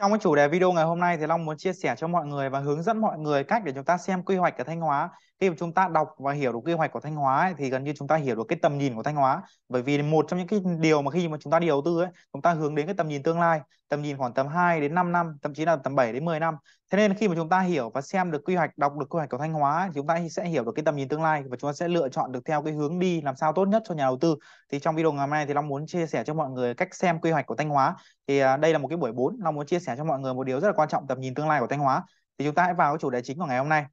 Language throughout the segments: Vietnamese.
Trong cái chủ đề video ngày hôm nay thì Long muốn chia sẻ cho mọi người và hướng dẫn mọi người cách để chúng ta xem quy hoạch của Thanh Hóa. Khi mà chúng ta đọc và hiểu được quy hoạch của Thanh Hóa ấy, thì gần như chúng ta hiểu được cái tầm nhìn của Thanh Hóa. Bởi vì một trong những cái điều mà khi mà chúng ta đi đầu tư ấy, chúng ta hướng đến cái tầm nhìn tương lai, tầm nhìn khoảng tầm 2 đến 5 năm, thậm chí là tầm 7 đến 10 năm thế nên khi mà chúng ta hiểu và xem được quy hoạch đọc được quy hoạch của Thanh Hóa chúng ta sẽ hiểu được cái tầm nhìn tương lai và chúng ta sẽ lựa chọn được theo cái hướng đi làm sao tốt nhất cho nhà đầu tư thì trong video ngày hôm nay thì Long muốn chia sẻ cho mọi người cách xem quy hoạch của Thanh Hóa thì à, đây là một cái buổi 4 Long muốn chia sẻ cho mọi người một điều rất là quan trọng tầm nhìn tương lai của Thanh Hóa thì chúng ta hãy vào cái chủ đề chính của ngày hôm nay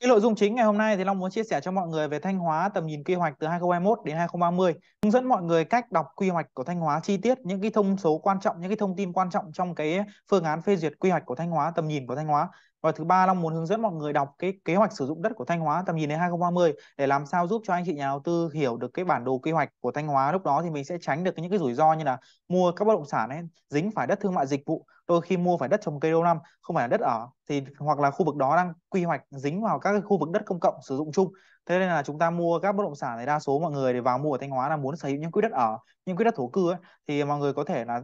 cái nội dung chính ngày hôm nay thì Long muốn chia sẻ cho mọi người về Thanh Hóa tầm nhìn quy hoạch từ 2021 đến 2030, hướng dẫn mọi người cách đọc quy hoạch của Thanh Hóa chi tiết, những cái thông số quan trọng, những cái thông tin quan trọng trong cái phương án phê duyệt quy hoạch của Thanh Hóa, tầm nhìn của Thanh Hóa và thứ ba Long muốn hướng dẫn mọi người đọc cái kế hoạch sử dụng đất của Thanh Hóa tầm nhìn đến 2030 để làm sao giúp cho anh chị nhà đầu tư hiểu được cái bản đồ quy hoạch của Thanh Hóa lúc đó thì mình sẽ tránh được những cái rủi ro như là mua các bất động sản ấy dính phải đất thương mại dịch vụ đôi khi mua phải đất trồng cây lâu năm không phải là đất ở thì hoặc là khu vực đó đang quy hoạch dính vào các khu vực đất công cộng sử dụng chung thế nên là chúng ta mua các bất động sản này đa số mọi người để vào mua ở thanh hóa là muốn sở hữu những quỹ đất ở những quỹ đất thổ cư ấy, thì mọi người có thể là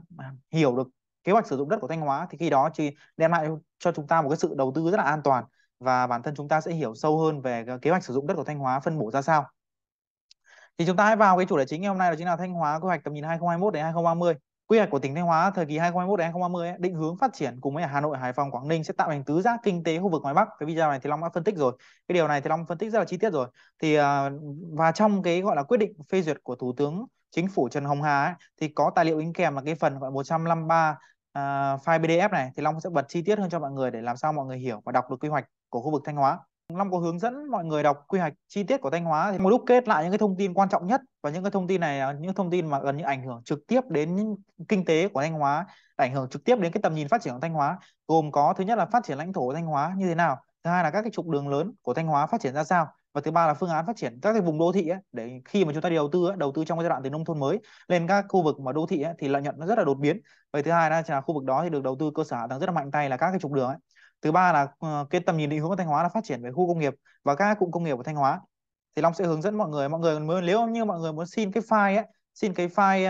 hiểu được kế hoạch sử dụng đất của Thanh Hóa thì khi đó chỉ đem lại cho chúng ta một cái sự đầu tư rất là an toàn và bản thân chúng ta sẽ hiểu sâu hơn về kế hoạch sử dụng đất của Thanh Hóa phân bổ ra sao. Thì chúng ta hãy vào cái chủ đề chính ngày hôm nay đó chính là Thanh Hóa quy hoạch tầm nhìn 2021 đến 2030. Quy hoạch của tỉnh Thanh Hóa thời kỳ 2021 đến 2030 ấy, định hướng phát triển cùng với Hà Nội, Hải Phòng, Quảng Ninh sẽ tạo thành tứ giác kinh tế khu vực ngoài Bắc. Cái video này thì Long đã phân tích rồi. Cái điều này thì Long phân tích rất là chi tiết rồi. Thì à, và trong cái gọi là quyết định phê duyệt của Thủ tướng Chính phủ Trần Hồng Hà ấy, thì có tài liệu đính kèm là cái phần gọi 153 uh, file PDF này thì Long sẽ bật chi tiết hơn cho mọi người để làm sao mọi người hiểu và đọc được quy hoạch của khu vực Thanh Hóa. Long có hướng dẫn mọi người đọc quy hoạch chi tiết của Thanh Hóa thì một lúc kết lại những cái thông tin quan trọng nhất và những cái thông tin này những thông tin mà gần như ảnh hưởng trực tiếp đến kinh tế của Thanh Hóa, ảnh hưởng trực tiếp đến cái tầm nhìn phát triển của Thanh Hóa, gồm có thứ nhất là phát triển lãnh thổ của Thanh Hóa như thế nào, thứ hai là các cái trục đường lớn của Thanh Hóa phát triển ra sao, và thứ ba là phương án phát triển các cái vùng đô thị ấy, để khi mà chúng ta đi đầu tư ấy, đầu tư trong cái giai đoạn từ nông thôn mới lên các khu vực mà đô thị ấy, thì lợi nhuận nó rất là đột biến và thứ hai là khu vực đó thì được đầu tư cơ sở hạ tầng rất là mạnh tay là các cái trục đường ấy. thứ ba là ờ, cái tầm nhìn định hướng của thanh hóa là phát triển về khu công nghiệp và các cụm công nghiệp của thanh hóa thì long sẽ hướng dẫn mọi người mọi người mới nếu như mọi người muốn xin cái file ấy xin cái file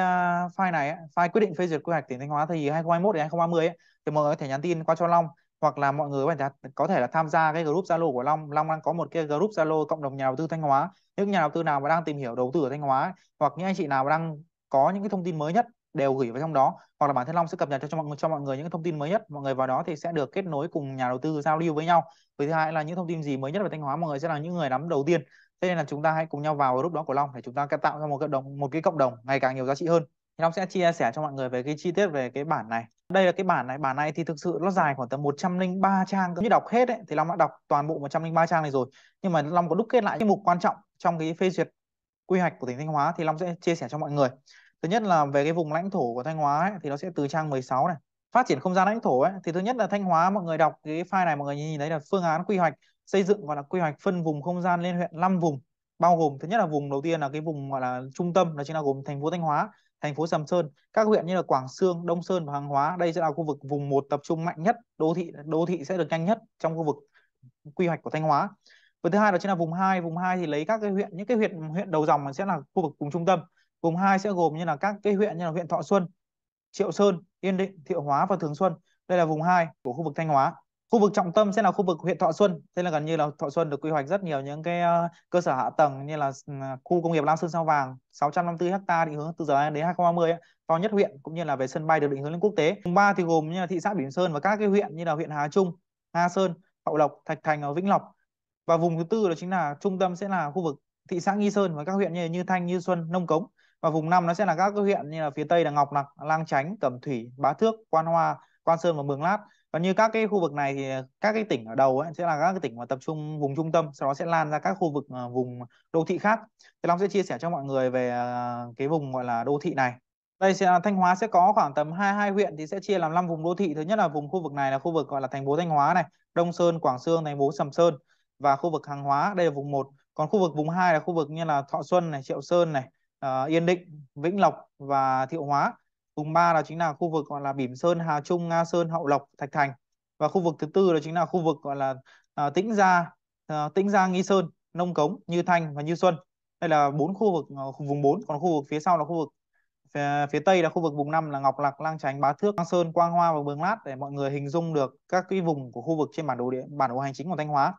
uh, file này ấy, file quyết định phê duyệt quy hoạch tỉnh thanh hóa thì 2021 đến 2030 ấy, thì mọi người có thể nhắn tin qua cho long hoặc là mọi người có thể là tham gia cái group Zalo của Long. Long đang có một cái group Zalo cộng đồng nhà đầu tư Thanh Hóa. Những nhà đầu tư nào mà đang tìm hiểu đầu tư ở Thanh Hóa hoặc những anh chị nào mà đang có những cái thông tin mới nhất đều gửi vào trong đó hoặc là bản thân Long sẽ cập nhật cho, cho mọi người cho mọi người những thông tin mới nhất mọi người vào đó thì sẽ được kết nối cùng nhà đầu tư giao lưu với nhau với thứ hai là những thông tin gì mới nhất về Thanh Hóa mọi người sẽ là những người nắm đầu tiên thế nên là chúng ta hãy cùng nhau vào group đó của Long để chúng ta tạo ra một cộng đồng một cái cộng đồng ngày càng nhiều giá trị hơn thì Long sẽ chia sẻ cho mọi người về cái chi tiết về cái bản này đây là cái bản này bản này thì thực sự nó dài khoảng tầm 103 trang như đọc hết ấy, thì long đã đọc toàn bộ 103 trang này rồi nhưng mà long có đúc kết lại những mục quan trọng trong cái phê duyệt quy hoạch của tỉnh thanh hóa thì long sẽ chia sẻ cho mọi người thứ nhất là về cái vùng lãnh thổ của thanh hóa ấy, thì nó sẽ từ trang 16 này phát triển không gian lãnh thổ ấy, thì thứ nhất là thanh hóa mọi người đọc cái file này mọi người nhìn thấy là phương án quy hoạch xây dựng và là quy hoạch phân vùng không gian liên huyện 5 vùng bao gồm thứ nhất là vùng đầu tiên là cái vùng gọi là trung tâm đó chính là gồm thành phố thanh hóa thành phố Sầm Sơn, các huyện như là Quảng Sương, Đông Sơn và Hàng Hóa. Đây sẽ là khu vực vùng một tập trung mạnh nhất, đô thị đô thị sẽ được nhanh nhất trong khu vực quy hoạch của Thanh Hóa. Và thứ hai đó chính là vùng 2, vùng 2 thì lấy các cái huyện những cái huyện huyện đầu dòng sẽ là khu vực vùng trung tâm. Vùng 2 sẽ gồm như là các cái huyện như là huyện Thọ Xuân, Triệu Sơn, Yên Định, Thiệu Hóa và Thường Xuân. Đây là vùng 2 của khu vực Thanh Hóa khu vực trọng tâm sẽ là khu vực huyện Thọ Xuân thế là gần như là Thọ Xuân được quy hoạch rất nhiều những cái ờ, cơ sở hạ tầng như là ừ, khu công nghiệp Lam Sơn Sao Vàng 654 ha định hướng từ giờ đến 2030 ấy, to nhất huyện cũng như là về sân bay được định hướng lên quốc tế vùng ba thì gồm như là thị xã Bỉm Sơn và các cái huyện như là huyện Hà Trung Hà Sơn Hậu Lộc Thạch Thành ở Vĩnh Lộc và vùng thứ tư đó chính là trung tâm sẽ là khu vực thị xã Nghi Sơn và các huyện như, như Thanh Như Xuân Nông Cống và vùng năm nó sẽ là các cái huyện như là phía tây là Ngọc Lặc Lang Chánh Cẩm Thủy Bá Thước Quan Hoa Quan Sơn và Mường Lát còn như các cái khu vực này thì ờ, các cái tỉnh ở đầu ấy, sẽ là các cái tỉnh mà tập trung vùng trung tâm sau đó sẽ lan ra các khu vực ờ, vùng đô thị khác thì Long sẽ chia sẻ cho mọi người về ờ, cái vùng gọi là đô thị này đây sẽ là Thanh Hóa sẽ có khoảng tầm 22 huyện thì sẽ chia làm 5 vùng đô thị thứ nhất là vùng khu vực này là khu vực gọi là thành phố Thanh Hóa này Đông Sơn Quảng Sương thành phố Sầm Sơn và khu vực hàng hóa đây là vùng 1 còn khu vực vùng 2 là khu vực như là Thọ Xuân này Triệu Sơn này uh, Yên Định Vĩnh Lộc và Thiệu Hóa Vùng 3 đó chính là khu vực gọi là Bỉm Sơn, Hà Trung, Nga Sơn, Hậu Lộc, Thạch Thành. Và khu vực thứ tư đó chính là khu vực gọi là à, Tĩnh Gia, à, Tĩnh Gia, Nghi Sơn, Nông Cống, Như Thanh và Như Xuân. Đây là bốn khu vực à, vùng 4, còn khu vực phía sau là khu vực phía, à, phía tây là khu vực vùng 5 là Ngọc Lặc, Lang Chánh, Bá Thước, Quang Sơn, Quang Hoa và Mường Lát để mọi người hình dung được các cái vùng của khu vực trên bản đồ địa, bản đồ hành chính của Thanh Hóa.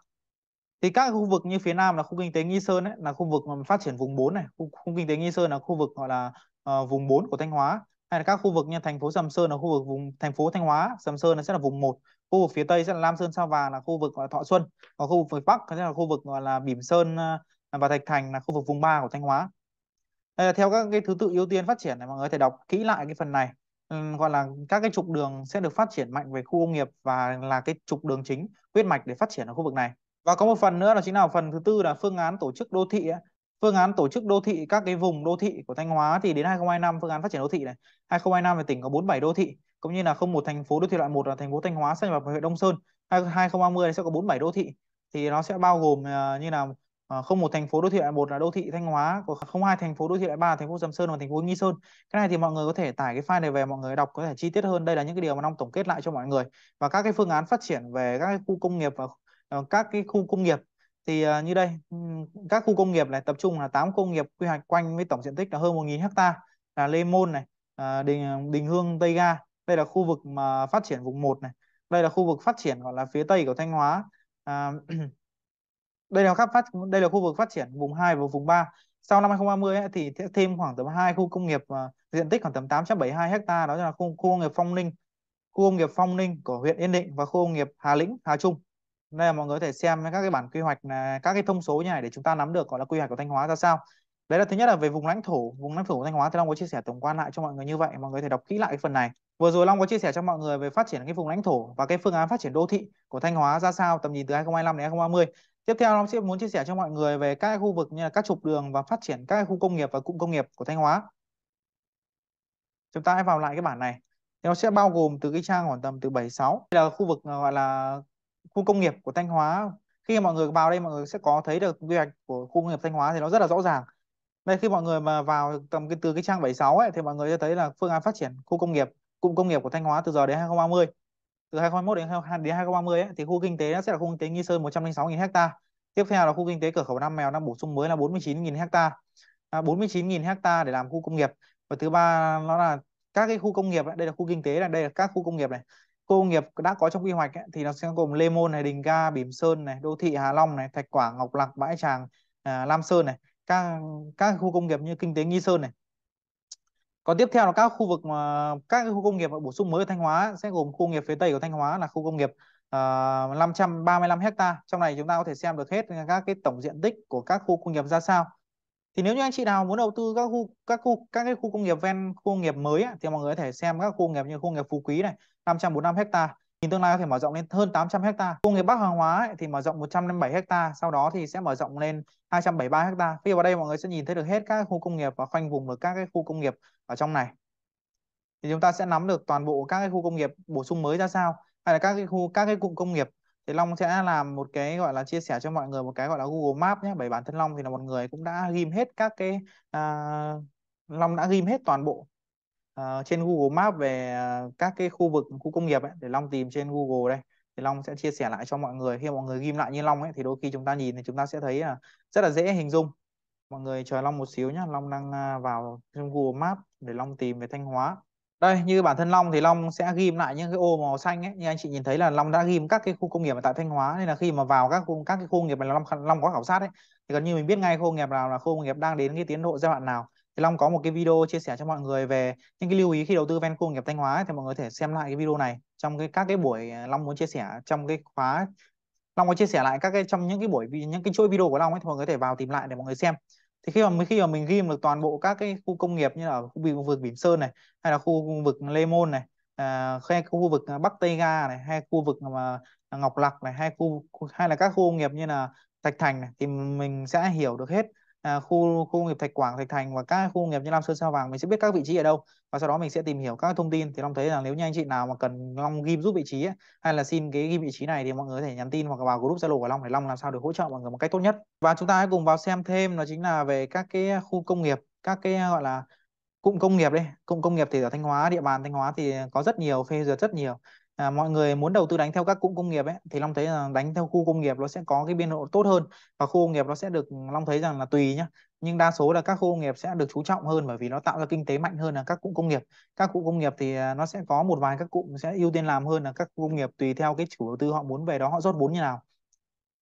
Thì các khu vực như phía nam là khu kinh tế Nghi Sơn ấy, là khu vực phát triển vùng 4 này, khu, khu kinh tế Nghi Sơn là khu vực gọi là uh, vùng 4 của Thanh Hóa hay là các khu vực như thành phố Sầm Sơn là khu vực vùng thành phố Thanh Hóa, Sầm Sơn nó sẽ là vùng 1, khu vực phía Tây sẽ là Lam Sơn Sao Vàng là khu vực Thọ Xuân, và khu vực phía Bắc sẽ là khu vực gọi là Bỉm Sơn ờ, và Thạch Thành là khu vực vùng 3 của Thanh Hóa. Đây là theo các cái thứ tự ưu tiên phát triển này mọi người có thể đọc kỹ lại cái phần này ừ, gọi là các cái trục đường sẽ được phát triển mạnh về khu công nghiệp và là cái trục đường chính huyết mạch để phát triển ở khu vực này và có một phần nữa là chính là phần thứ tư là phương án tổ chức đô thị ấy, phương án tổ chức đô thị các cái vùng đô thị của Thanh Hóa thì đến 2025 phương án phát triển đô thị này 2025 thì tỉnh có 47 đô thị cũng như là không một thành phố đô thị loại một là thành phố Thanh Hóa sáp vào huyện Đông Sơn 2030 sẽ có 47 đô thị thì nó sẽ bao gồm ờ, như là ờ, không một thành phố đô thị loại một là đô thị Thanh Hóa của không hai thành phố đô thị loại ba là thành phố Sầm Sơn và thành phố Nghi Sơn cái này thì mọi người có thể tải cái file này về mọi người đọc có thể chi tiết hơn đây là những cái điều mà Long tổng kết lại cho mọi người và các cái phương án phát triển về các cái khu công nghiệp và ờ, các cái khu công nghiệp thì à, như đây các khu công nghiệp này tập trung là 8 công nghiệp quy hoạch quanh với tổng diện tích là hơn 1.000 hecta là Lê Môn này à, Đình Đình Hương Tây Ga đây là khu vực mà phát triển vùng 1 này đây là khu vực phát triển gọi là phía tây của Thanh Hóa à, đây là các phát đây là khu vực phát triển vùng 2 và vùng 3 sau năm 2030 ấy, thì sẽ thêm khoảng tầm hai khu công nghiệp uh, diện tích khoảng tầm 872 hecta đó là khu, khu công nghiệp Phong Ninh khu công nghiệp Phong Ninh của huyện Yên Định và khu công nghiệp Hà Lĩnh Hà Trung đây là mọi người có thể xem các cái bản quy hoạch này, các cái thông số như này để chúng ta nắm được gọi là quy hoạch của Thanh Hóa ra sao đấy là thứ nhất là về vùng lãnh thổ vùng lãnh thổ của Thanh Hóa thì Long có chia sẻ tổng quan lại cho mọi người như vậy mọi người có thể đọc kỹ lại cái phần này vừa rồi Long có chia sẻ cho mọi người về phát triển cái vùng lãnh thổ và cái phương án phát triển đô thị của Thanh Hóa ra sao tầm nhìn từ 2025 đến 2030 tiếp theo Long sẽ muốn chia sẻ cho mọi người về các khu vực như là các trục đường và phát triển các khu công nghiệp và cụm công nghiệp của Thanh Hóa chúng ta hãy vào lại cái bản này nó sẽ bao gồm từ cái trang khoảng tầm từ 76 đây là khu vực gọi là khu công nghiệp của Thanh Hóa khi mọi người vào đây mọi người sẽ có thấy được quy hoạch của khu công nghiệp Thanh Hóa thì nó rất là rõ ràng đây khi mọi người mà vào tầm cái từ cái trang 76 ấy thì mọi người sẽ thấy là phương án phát triển khu công nghiệp cụm công nghiệp của Thanh Hóa từ giờ đến 2030 từ 2021 đến 2030 ấy, thì khu kinh tế nó sẽ là khu kinh tế Nghi Sơn 106.000 ha tiếp theo là khu kinh tế cửa khẩu Nam Mèo đang bổ sung mới là 49.000 ha à, 49.000 ha để làm khu công nghiệp và thứ ba nó là các cái khu công nghiệp ấy, đây là khu kinh tế này đây là các khu công nghiệp này khu công nghiệp đã có trong quy hoạch ấy, thì nó sẽ gồm Lê Môn này, Đình Ga, Bỉm Sơn này, Đô thị Hà Long này, Thạch Quảng, Ngọc Lặc, Bãi Tràng, à, Lam Sơn này, các các khu công nghiệp như Kinh tế Nghi Sơn này. Còn tiếp theo là các khu vực mà các khu công nghiệp bổ sung mới ở Thanh Hóa sẽ gồm khu công nghiệp phía Tây của Thanh Hóa là khu công nghiệp uh, à, 535 hecta. Trong này chúng ta có thể xem được hết các cái tổng diện tích của các khu công nghiệp ra sao. Thì nếu như anh chị nào muốn đầu tư các khu các khu các cái khu công nghiệp ven khu công nghiệp mới thì mọi người có thể xem các khu công nghiệp như khu công nghiệp Phú Quý này, 545 ha, nhìn tương lai có thể mở rộng lên hơn 800 ha. khu nghiệp Bắc Hàng Hóa ấy, thì mở rộng 157 ha, sau đó thì sẽ mở rộng lên 273 hecta khi vào đây mọi người sẽ nhìn thấy được hết các khu công nghiệp và khoanh vùng được các cái khu công nghiệp ở trong này thì chúng ta sẽ nắm được toàn bộ các cái khu công nghiệp bổ sung mới ra sao hay là các cái khu các cái cụm công nghiệp thì Long sẽ làm một cái gọi là chia sẻ cho mọi người một cái gọi là Google Map nhé bảy bản thân Long thì là một người cũng đã ghim hết các cái uh, Long đã ghim hết toàn bộ uh, trên Google Map về ờ, các cái khu vực khu công nghiệp ấy, để Long tìm trên Google đây thì Long sẽ chia sẻ lại cho mọi người khi mọi người ghim lại như Long ấy thì đôi khi chúng ta nhìn thì chúng ta sẽ thấy là rất là dễ hình dung mọi người chờ Long một xíu nhé Long đang à, vào trong Google Map để Long tìm về Thanh Hóa đây như bản thân Long thì Long sẽ ghim lại những cái ô màu xanh ấy như anh chị nhìn thấy là Long đã ghim các cái khu công nghiệp ở tại Thanh Hóa nên là khi mà vào các khu, các cái khu công nghiệp mà Long Long có khảo sát ấy thì gần như mình biết ngay khu công nghiệp nào là khu công nghiệp đang đến cái tiến độ giai đoạn nào thì Long có một cái video chia sẻ cho mọi người về những cái lưu ý khi đầu tư ven khu nghiệp Thanh Hóa thì mọi người có thể xem lại cái video này trong cái các cái buổi à, Long muốn chia sẻ trong cái khóa Long có chia sẻ lại các cái trong những cái buổi những cái chuỗi video của Long ấy thì mọi người có thể vào tìm lại để mọi người xem thì khi mà khi mà mình ghi được toàn bộ các cái khu công nghiệp như là khu vực, vực Sơn này hay là khu vực Lê Môn này à, hay khu vực Bắc Tây Ga này hay khu vực mà Ngọc Lặc này hay khu hay là các khu công nghiệp như là Thạch Thành này, thì mình sẽ hiểu được hết à, khu khu nghiệp Thạch Quảng, Thạch Thành và các khu nghiệp như Lam Sơn Sao Vàng mình sẽ biết các vị trí ở đâu và sau đó mình sẽ tìm hiểu các thông tin thì Long thấy rằng nếu như anh chị nào mà cần Long ghi giúp vị trí ấy, hay là xin cái ghi vị trí này thì mọi người có thể nhắn tin hoặc vào group Zalo của Long để Long làm sao để hỗ trợ mọi người một cách tốt nhất và chúng ta hãy cùng vào xem thêm đó chính là về các cái khu công nghiệp các cái gọi là cụm công nghiệp đây cụm công nghiệp thì ở Thanh Hóa địa bàn Thanh Hóa thì có rất nhiều phê duyệt rất nhiều à, mọi người muốn đầu tư đánh theo các cụm công nghiệp ấy thì Long thấy là đánh theo khu công nghiệp nó sẽ có cái biên độ tốt hơn và khu công nghiệp nó sẽ được Long thấy rằng là tùy nhá nhưng đa số là các khu công nghiệp sẽ được chú trọng hơn bởi vì nó tạo ra kinh tế mạnh hơn là các cụm công nghiệp các cụm công nghiệp thì à, nó sẽ có một vài các cụm sẽ ưu tiên làm hơn là các khu công nghiệp tùy theo cái chủ đầu tư họ muốn về đó họ rót vốn như nào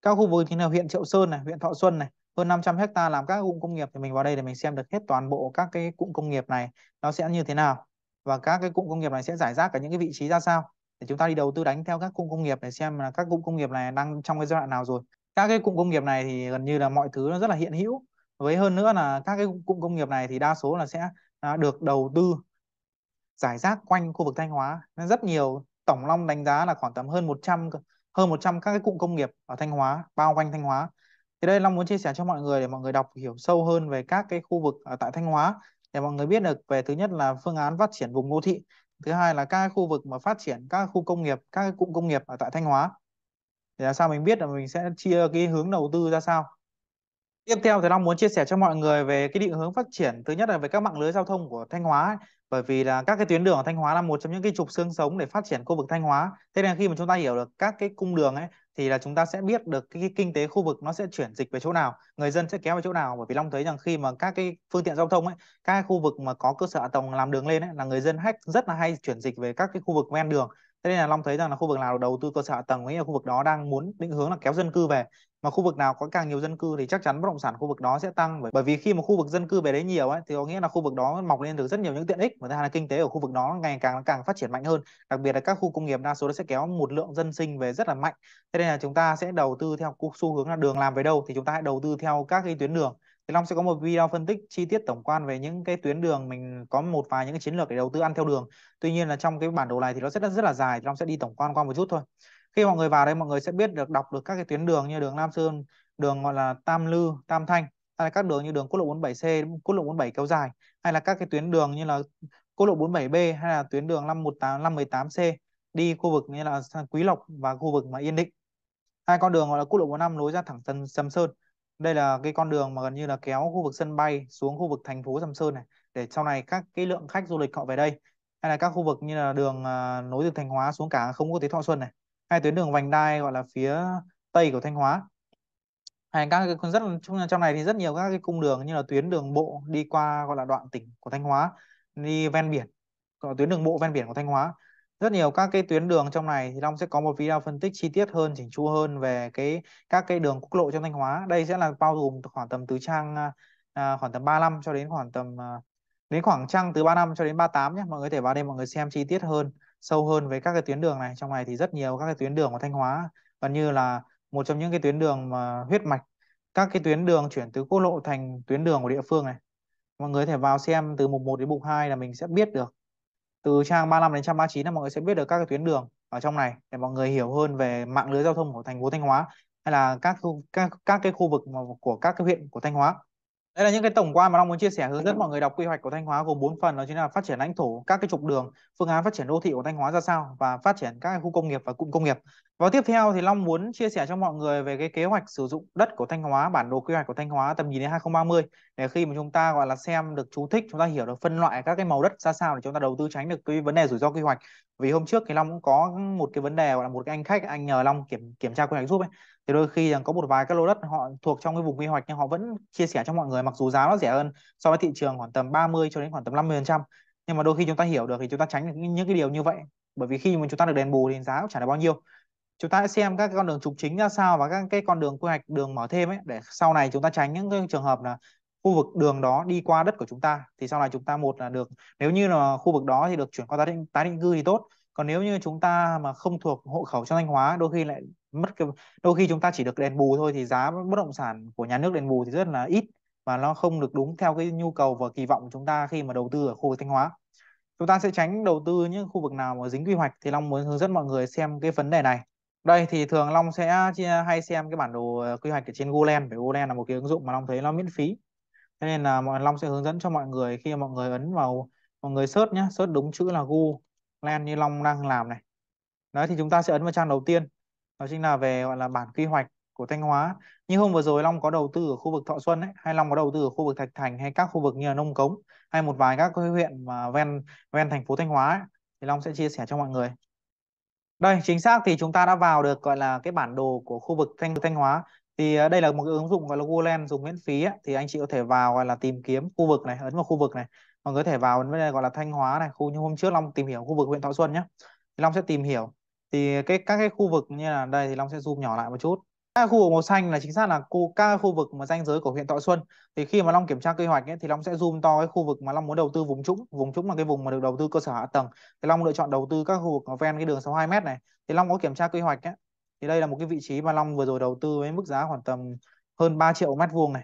các khu vực như là huyện Triệu Sơn này huyện Thọ Xuân này hơn 500 hecta làm các cụm công nghiệp thì mình vào đây để mình xem được hết toàn bộ các cái cụm công nghiệp này nó sẽ như thế nào và các cái cụm công nghiệp này sẽ giải rác ở những cái vị trí ra sao để chúng ta đi đầu tư đánh theo các cụm công nghiệp để xem là các cụm công nghiệp này đang trong cái giai đoạn nào rồi các cái cụm công nghiệp này thì gần như là mọi thứ nó rất là hiện hữu với hơn nữa là các cái cụm công nghiệp này thì đa số là sẽ à, được đầu tư giải rác quanh khu vực Thanh Hóa nên rất nhiều tổng long đánh giá là khoảng tầm hơn 100 hơn 100 các cái cụm công nghiệp ở Thanh Hóa bao quanh Thanh Hóa thì đây Long muốn chia sẻ cho mọi người để mọi người đọc hiểu sâu hơn về các cái khu vực ở tại Thanh Hóa để mọi người biết được về thứ nhất là phương án phát triển vùng đô thị thứ hai là các khu vực mà phát triển các khu công nghiệp các cụm công nghiệp ở tại Thanh Hóa để làm sao mình biết là mình sẽ chia cái hướng đầu tư ra sao tiếp theo thì Long muốn chia sẻ cho mọi người về cái định hướng phát triển thứ nhất là về các mạng lưới giao thông của Thanh Hóa ấy. bởi vì là các cái tuyến đường ở Thanh Hóa là một trong những cái trục xương sống để phát triển khu vực Thanh Hóa thế nên khi mà chúng ta hiểu được các cái cung đường ấy thì là chúng ta sẽ biết được cái, cái kinh tế khu vực nó sẽ chuyển dịch về chỗ nào người dân sẽ kéo về chỗ nào bởi vì long thấy rằng khi mà các cái phương tiện giao thông ấy các khu vực mà có cơ sở hạ tầng làm đường lên ấy là người dân hết rất là hay chuyển dịch về các cái khu vực ven đường thế nên là long thấy rằng là khu vực nào đầu tư cơ sở tầng ấy là khu vực đó đang muốn định hướng là kéo dân cư về mà khu vực nào có càng nhiều dân cư thì chắc chắn bất động sản khu vực đó sẽ tăng bởi vì khi mà khu vực dân cư về đấy nhiều ấy thì có nghĩa là khu vực đó mọc lên được rất nhiều những tiện ích và thứ hai là kinh tế ở khu vực đó ngày càng càng phát triển mạnh hơn đặc biệt là các khu công nghiệp đa số nó sẽ kéo một lượng dân sinh về rất là mạnh thế nên là chúng ta sẽ đầu tư theo xu hướng là đường làm về đâu thì chúng ta hãy đầu tư theo các cái tuyến đường thì Long sẽ có một video phân tích chi tiết tổng quan về những cái tuyến đường mình có một vài những cái chiến lược để đầu tư ăn theo đường tuy nhiên là trong cái bản đồ này thì nó rất rất là dài thì Long sẽ đi tổng quan qua một chút thôi khi mọi người vào đây mọi người sẽ biết được đọc được các cái tuyến đường như đường Nam Sơn đường gọi là Tam Lư Tam Thanh hay là các đường như đường quốc lộ 47C quốc lộ 47 kéo dài hay là các cái tuyến đường như là quốc lộ 47B hay là tuyến đường 518 518C đi khu vực như là Quý Lộc và khu vực mà Yên Định hai con đường gọi là quốc lộ 45 nối ra thẳng Sầm Sơn đây là cái con đường mà gần như là kéo khu vực sân bay xuống khu vực thành phố Sầm Sơn này để sau này các cái lượng khách du lịch họ về đây hay là các khu vực như là đường uh, nối từ Thanh Hóa xuống cả không quốc tế Thọ Xuân này hay tuyến đường vành đai gọi là phía tây của Thanh Hóa hay các cái rất trong này thì rất nhiều các cái cung đường như là tuyến đường bộ đi qua gọi là đoạn tỉnh của Thanh Hóa đi ven biển gọi là tuyến đường bộ ven biển của Thanh Hóa rất nhiều các cái tuyến đường trong này thì Long sẽ có một video phân tích chi tiết hơn chỉnh chu hơn về cái các cái đường quốc lộ trong Thanh Hóa đây sẽ là bao gồm khoảng tầm từ trang à, à khoảng tầm 35 cho đến khoảng tầm à, đến khoảng trang từ 35 cho đến 38 nhé mọi người có thể vào đây mọi người xem chi tiết hơn sâu hơn về các cái tuyến đường này trong này thì rất nhiều các cái tuyến đường của Thanh Hóa gần như là một trong những cái tuyến đường mà huyết mạch các cái tuyến đường chuyển từ quốc lộ thành tuyến đường của địa phương này mọi người có thể vào xem từ mục 1 đến mục 2 là mình sẽ biết được từ trang 35 đến trang 39 là mọi người sẽ biết được các cái tuyến đường ở trong này để mọi người hiểu hơn về mạng lưới giao thông của thành phố Thanh Hóa hay là các khu, các các cái khu vực của các cái huyện của Thanh Hóa đây là những cái tổng quan mà Long muốn chia sẻ hướng dẫn mọi người đọc quy hoạch của Thanh Hóa gồm 4 phần đó chính là phát triển lãnh thổ, các cái trục đường, phương án phát triển đô thị của Thanh Hóa ra sao và phát triển các khu công nghiệp và cụm công nghiệp. Và tiếp theo thì Long muốn chia sẻ cho mọi người về cái kế hoạch sử dụng đất của Thanh Hóa, bản đồ quy hoạch của Thanh Hóa tầm nhìn đến 2030 để khi mà chúng ta gọi là xem được chú thích, chúng ta hiểu được phân loại các cái màu đất ra sao để chúng ta đầu tư tránh được cái vấn đề rủi ro quy hoạch. Vì hôm trước thì Long cũng có một cái vấn đề gọi là một cái anh khách anh nhờ Long kiểm kiểm tra quy hoạch giúp ấy thì đôi khi rằng có một vài các lô đất họ thuộc trong cái vùng quy hoạch nhưng họ vẫn chia sẻ cho mọi người mặc dù giá nó rẻ hơn so với thị trường khoảng tầm 30 cho đến khoảng tầm 50 phần trăm nhưng mà đôi khi chúng ta hiểu được thì chúng ta tránh được những cái điều như vậy bởi vì khi mà chúng ta được đền bù thì giá cũng chẳng là bao nhiêu chúng ta sẽ xem các con đường trục chính ra sao và các cái con đường quy hoạch đường mở thêm ấy để sau này chúng ta tránh những cái trường hợp là khu vực đường đó đi qua đất của chúng ta thì sau này chúng ta một là được nếu như là khu vực đó thì được chuyển qua tái định tái định cư thì tốt còn nếu như chúng ta mà không thuộc hộ khẩu cho thanh hóa đôi khi lại mất cái đôi khi chúng ta chỉ được đền bù thôi thì giá bất động sản của nhà nước đền bù thì rất là ít và nó không được đúng theo cái nhu cầu và kỳ vọng của chúng ta khi mà đầu tư ở khu vực Thanh Hóa. Chúng ta sẽ tránh đầu tư những khu vực nào mà dính quy hoạch thì Long muốn hướng dẫn mọi người xem cái vấn đề này. Đây thì thường Long sẽ hay xem cái bản đồ ờ, quy hoạch ở trên google bởi google là một cái ứng dụng mà Long thấy nó miễn phí. Thế nên là mọi Long sẽ hướng dẫn cho mọi người khi mọi người ấn vào mọi người search nhé, search đúng chữ là google như Long đang làm này. Đấy thì chúng ta sẽ ấn vào trang đầu tiên đó chính là về gọi là bản quy hoạch của Thanh Hóa như hôm vừa rồi Long có đầu tư ở khu vực Thọ Xuân ấy, hay Long có đầu tư ở khu vực Thạch Thành hay các khu vực như là Nông Cống hay một vài các huyện mà ven ven thành phố Thanh Hóa ấy, thì Long sẽ chia sẻ cho mọi người đây chính xác thì chúng ta đã vào được gọi là cái bản đồ của khu vực Thanh Thanh Hóa thì ờ, đây là một cái ứng dụng gọi là Google Lens dùng miễn phí ấy, thì anh chị có thể vào gọi là tìm kiếm khu vực này ấn vào khu vực này mọi người có thể vào gọi là Thanh Hóa này khu như hôm trước Long tìm hiểu khu vực huyện Thọ Xuân nhé Long sẽ tìm hiểu thì cái các cái khu vực như là đây thì Long sẽ zoom nhỏ lại một chút các khu vực màu xanh là chính xác là khu các khu vực mà ranh giới của huyện Thọ Xuân thì khi mà Long kiểm tra quy hoạch ấy, thì Long sẽ zoom to cái khu vực mà Long muốn đầu tư vùng trũng vùng trũng là cái vùng mà được đầu tư cơ sở hạ tầng thì Long lựa chọn đầu tư các khu vực ven cái đường 62 m này thì Long có kiểm tra quy hoạch ấy. thì đây là một cái vị trí mà Long vừa rồi đầu tư với mức giá khoảng tầm hơn 3 triệu mét vuông này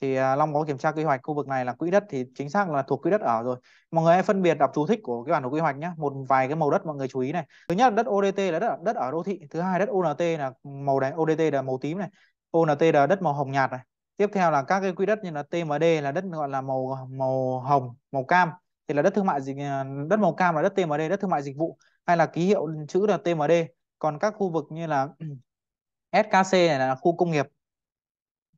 thì à, Long có kiểm tra quy hoạch khu vực này là quỹ đất thì chính xác là thuộc quỹ đất ở rồi mọi người hãy phân biệt đọc chú thích của cái bản đồ quy hoạch nhé một vài cái màu đất mọi người chú ý này thứ nhất là đất ODT là đất đất ở đô thị thứ hai đất ONT là màu đen ODT là màu tím này ONT là đất màu hồng nhạt này tiếp theo là các cái quỹ đất như là TMD là đất gọi là màu màu hồng màu cam thì là đất thương mại dịch à, đất màu cam là đất TMD đất thương mại dịch vụ hay là ký hiệu chữ là TMD còn các khu vực như là SKC này là khu công nghiệp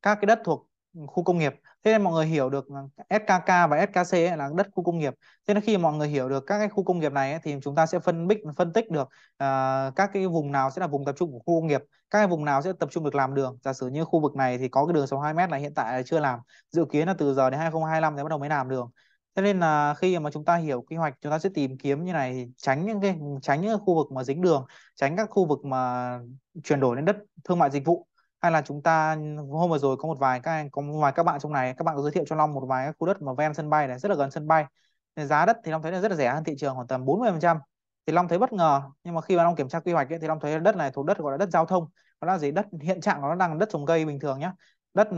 các cái đất thuộc khu công nghiệp thế nên mọi người hiểu được SKK và SKC ấy là đất khu công nghiệp thế nên khi mọi người hiểu được các cái khu công nghiệp này ấy, thì chúng ta sẽ phân bích phân tích được uh, các cái vùng nào sẽ là vùng tập trung của khu công nghiệp các cái vùng nào sẽ tập trung được làm đường giả sử như khu vực này thì có cái đường 62 m là hiện tại là chưa làm dự kiến là từ giờ đến 2025 thì bắt đầu mới làm đường thế nên là khi mà chúng ta hiểu quy hoạch chúng ta sẽ tìm kiếm như này tránh những cái tránh những khu vực mà dính đường tránh các khu vực mà chuyển đổi lên đất thương mại dịch vụ hay là chúng ta hôm vừa rồi có một vài các có một vài các bạn trong này các bạn có giới thiệu cho Long một vài các khu đất mà ven sân bay này rất là gần sân bay thì giá đất thì Long thấy là rất là rẻ hơn thị trường khoảng tầm 40 phần trăm thì Long thấy bất ngờ nhưng mà khi mà Long kiểm tra quy hoạch ấy, thì Long thấy đất này thuộc đất gọi là đất giao thông đó là gì đất hiện trạng của nó đang đất trồng cây bình thường nhá đất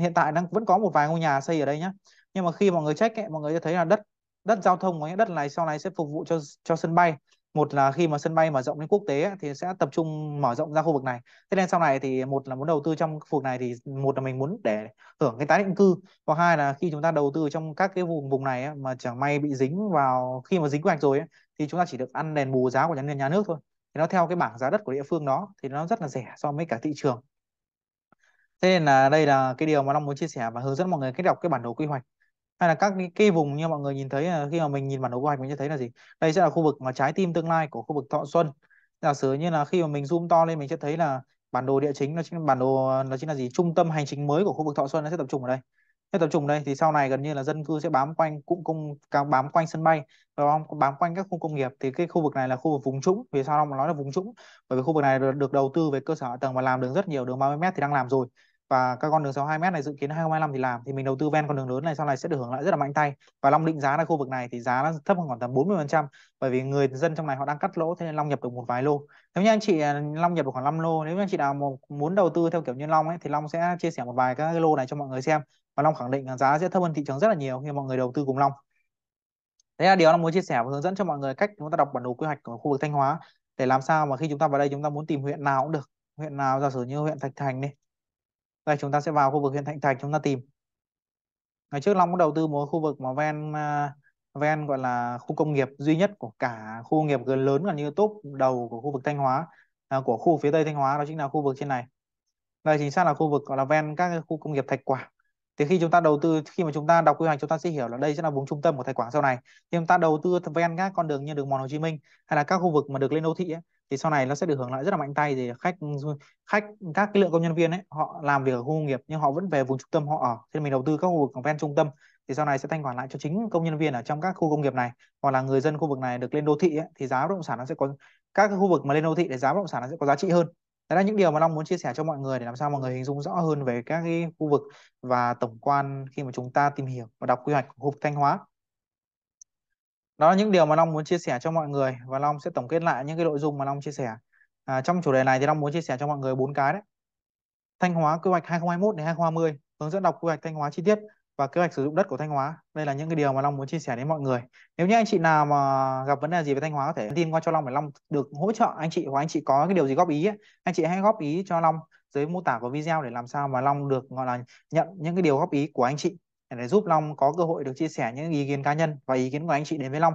hiện tại đang vẫn có một vài ngôi nhà xây ở đây nhá nhưng mà khi mọi người check ấy, mọi người sẽ thấy là đất đất giao thông của đất này sau này sẽ phục vụ cho cho sân bay một là khi mà sân bay mở rộng đến quốc tế thì sẽ tập trung mở rộng ra khu vực này thế nên sau này thì một là muốn đầu tư trong khu vực này thì một là mình muốn để hưởng cái tái định cư và hai là khi chúng ta đầu tư trong các cái vùng vùng này mà chẳng may bị dính vào khi mà dính quy hoạch rồi thì chúng ta chỉ được ăn đền bù giá của nhà nước thôi thì nó theo cái bảng giá đất của địa phương đó thì nó rất là rẻ so với cả thị trường thế nên là đây là cái điều mà long muốn chia sẻ và hướng dẫn mọi người cách đọc cái bản đồ quy hoạch hay là các cái, vùng như mọi người nhìn thấy khi mà mình nhìn bản đồ quy hoạch mình sẽ thấy là gì đây sẽ là khu vực mà trái tim tương lai của khu vực Thọ Xuân giả sử như là khi mà mình zoom to lên mình sẽ thấy là bản đồ địa chính nó chính bản đồ nó chính là gì trung tâm hành chính mới của khu vực Thọ Xuân nó sẽ tập trung ở đây sẽ tập trung ở đây thì sau này gần như là dân cư sẽ bám quanh cụm công bám quanh sân bay và bám quanh các khu công nghiệp thì cái khu vực này là khu vực vùng trũng vì sao mà nói là vùng trũng bởi vì khu vực này được đầu tư về cơ sở hạ tầng và làm đường rất nhiều đường 30 mét thì đang làm rồi và các con đường 62 m này dự kiến 2025 thì làm thì mình đầu tư ven con đường lớn này sau này sẽ được hưởng lại rất là mạnh tay và Long định giá là khu vực này thì giá nó thấp hơn khoảng tầm 40% bởi vì người dân trong này họ đang cắt lỗ thế nên Long nhập được một vài lô nếu như anh chị à, Long nhập được khoảng 5 lô nếu như anh chị nào muốn đầu tư theo kiểu như Long ấy thì Long sẽ chia sẻ một vài các lô này cho mọi người xem và Long khẳng định là giá sẽ thấp hơn thị trường rất là nhiều khi mọi người đầu tư cùng Long đấy là điều Long muốn chia sẻ và hướng dẫn cho mọi người cách chúng ta đọc bản đồ quy hoạch của khu vực Thanh Hóa để làm sao mà khi chúng ta vào đây chúng ta muốn tìm huyện nào cũng được huyện nào giả sử như huyện Thạch Thành đi đây chúng ta sẽ vào khu vực huyện Thạnh Thạch chúng ta tìm ngày trước Long có đầu tư một khu vực mà ven à, ven gọi là khu công nghiệp duy nhất của cả khu công nghiệp gần lớn gần như top đầu của khu vực Thanh Hóa à, của khu phía tây Thanh Hóa đó chính là khu vực trên này đây chính xác là khu vực gọi là ven các khu công nghiệp Thạch Quảng thì khi chúng ta đầu tư khi mà chúng ta đọc quy hoạch chúng ta sẽ hiểu là đây sẽ là vùng trung tâm của Thạch Quảng sau này thì chúng ta đầu tư ven các con đường như đường mòn Hồ Chí Minh hay là các khu vực mà được lên đô thị ấy, thì sau này nó sẽ được hưởng lợi rất là mạnh tay thì khách khách các cái lượng công nhân viên ấy họ làm việc ở khu công nghiệp nhưng họ vẫn về vùng trung tâm họ ở thế nên mình đầu tư các khu vực ven trung tâm thì sau này sẽ thanh khoản lại cho chính công nhân viên ở trong các khu công nghiệp này hoặc là người dân khu vực này được lên đô thị ấy, thì giá bất động sản nó sẽ có các khu vực mà lên đô thị để giá bất động sản nó sẽ có giá trị hơn đấy là những điều mà long muốn chia sẻ cho mọi người để làm sao mọi người hình dung rõ hơn về các cái khu vực và tổng quan khi mà chúng ta tìm hiểu và đọc quy hoạch của khu vực thanh hóa đó là những điều mà Long muốn chia sẻ cho mọi người và Long sẽ tổng kết lại những cái nội dung mà Long chia sẻ à, trong chủ đề này thì Long muốn chia sẻ cho mọi người bốn cái đấy Thanh Hóa quy hoạch 2021 đến 2020 hướng dẫn đọc quy hoạch Thanh Hóa chi tiết và kế hoạch sử dụng đất của Thanh Hóa đây là những cái điều mà Long muốn chia sẻ đến mọi người nếu như anh chị nào mà gặp vấn đề gì về Thanh Hóa có thể tin qua cho Long để Long được hỗ trợ anh chị hoặc anh chị có cái điều gì góp ý anh chị hãy góp ý cho Long dưới mô tả của video để làm sao mà Long được gọi là nhận những cái điều góp ý của anh chị để giúp Long có cơ hội được chia sẻ những ý kiến cá nhân và ý kiến của anh chị đến với Long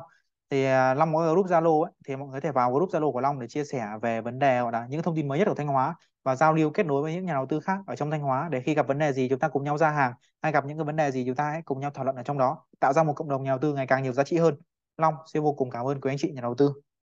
thì à, Long có group Zalo thì mọi người có thể vào group Zalo của Long để chia sẻ về vấn đề gọi là những thông tin mới nhất của Thanh Hóa và giao lưu kết nối với những nhà đầu tư khác ở trong Thanh Hóa để khi gặp vấn đề gì chúng ta cùng nhau ra hàng hay gặp những cái vấn đề gì chúng ta hãy cùng nhau thảo luận ở trong đó tạo ra một cộng đồng nhà đầu tư ngày càng nhiều giá trị hơn. Long xin vô cùng cảm ơn quý anh chị nhà đầu tư.